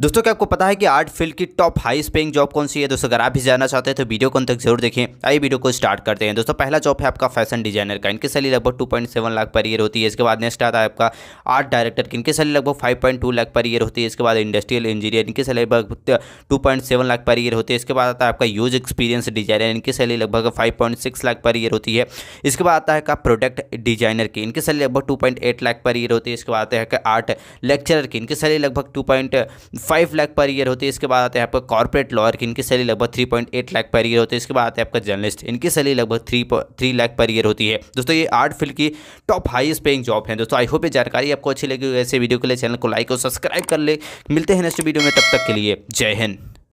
दोस्तों क्या आपको पता है कि आर्ट फील्ड की टॉप हाई स्पेइंग जॉब कौन सी है दोस्तों अगर आप भी जानना चाहते हैं तो वीडियो को अंत तक जरूर देखें आइए वीडियो को स्टार्ट करते हैं दोस्तों पहला जॉब है आपका फैशन डिजाइनर का इनकी सैलरी लगभग 2.7 लाख पर ईयर होती है इसके बाद नेक्स्ट आता है आपका आर्ट डायरेक्टर की इनकी सैलरी लगभग फाइव लाख पर ईयर होती है इसके बाद इंडस्ट्रियल इंजीनियर इनकी सैलरी लगभग टू लाख पर ईयर होती है इसके बाद आता है आपका यूज एक्सपीरियंस डिजाइनर इनकी सैलरी लगभग फाइव लाख पर ईयर होती है इसके बाद आता है आपका प्रोडक्ट डिजाइनर की इनकी सैलरी लगभग टू लाख पर ईयर होती है इसके बाद आता है आर्ट लेक्चर की इनकी सैलरी लगभग to five lakh per year होती है इसके बाद आते हैं आपका कॉर्पोरेट लॉयर की इनकी सैलरी लगभग three point eight lakh per year होती है इसके बाद आते हैं आपका जर्नलिस्ट इनकी सैलरी लगभग three three lakh per year होती है दोस्तों ये आर्ट फील्ड की टॉप हाइस्ट पेइंग जॉब है दोस्तों आई होप ये जानकारी आपको अच्छी लगी ऐसे वीडियो के लिए चैनल को लाइक और सब्सक्राइब कर ले मिलते हैं नेक्स्ट वीडियो में तब तक के लिए जय हिंद